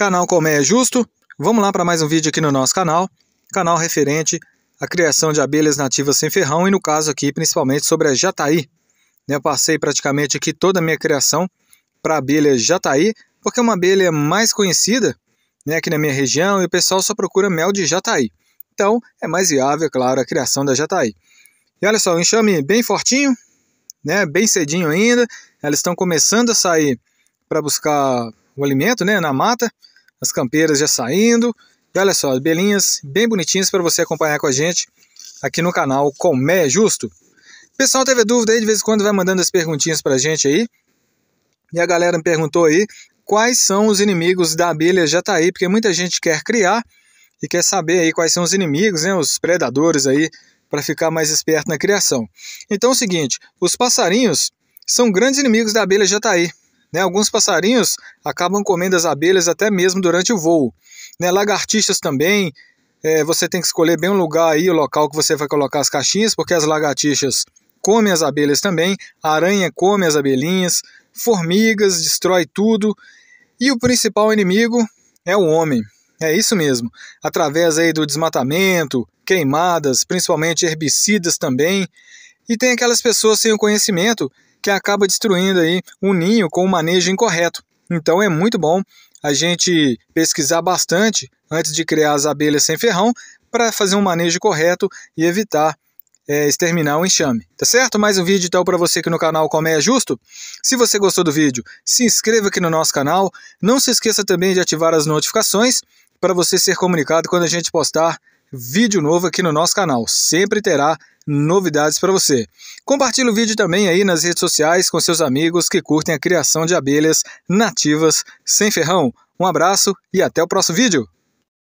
canal Colmeia é Justo. Vamos lá para mais um vídeo aqui no nosso canal, canal referente à criação de abelhas nativas sem ferrão e no caso aqui principalmente sobre a jataí. Eu passei praticamente aqui toda a minha criação para a abelha jataí, porque é uma abelha mais conhecida né, aqui na minha região e o pessoal só procura mel de jataí. Então é mais viável, é claro, a criação da jataí. E olha só, o enxame bem fortinho, né, bem cedinho ainda, elas estão começando a sair para buscar o alimento, né, na mata, as campeiras já saindo. E olha só, as belinhas bem bonitinhas para você acompanhar com a gente aqui no canal Comé é Justo. Pessoal, teve dúvida aí, de vez em quando vai mandando as perguntinhas para a gente aí. E a galera me perguntou aí quais são os inimigos da abelha jataí, porque muita gente quer criar e quer saber aí quais são os inimigos, né, os predadores aí, para ficar mais esperto na criação. Então é o seguinte, os passarinhos são grandes inimigos da abelha jataí. Né? Alguns passarinhos acabam comendo as abelhas até mesmo durante o voo. Né? Lagartixas também, é, você tem que escolher bem o lugar aí, o local que você vai colocar as caixinhas, porque as lagartixas comem as abelhas também, a aranha come as abelhinhas, formigas, destrói tudo. E o principal inimigo é o homem. É isso mesmo. Através aí do desmatamento, queimadas, principalmente herbicidas também, e tem aquelas pessoas sem o conhecimento que acaba destruindo aí um ninho com o um manejo incorreto. Então é muito bom a gente pesquisar bastante antes de criar as abelhas sem ferrão para fazer um manejo correto e evitar é, exterminar o enxame. Tá certo? Mais um vídeo então para você aqui no canal Colmeia é Justo. Se você gostou do vídeo, se inscreva aqui no nosso canal. Não se esqueça também de ativar as notificações para você ser comunicado quando a gente postar vídeo novo aqui no nosso canal. Sempre terá novidades para você. Compartilhe o vídeo também aí nas redes sociais com seus amigos que curtem a criação de abelhas nativas sem ferrão. Um abraço e até o próximo vídeo!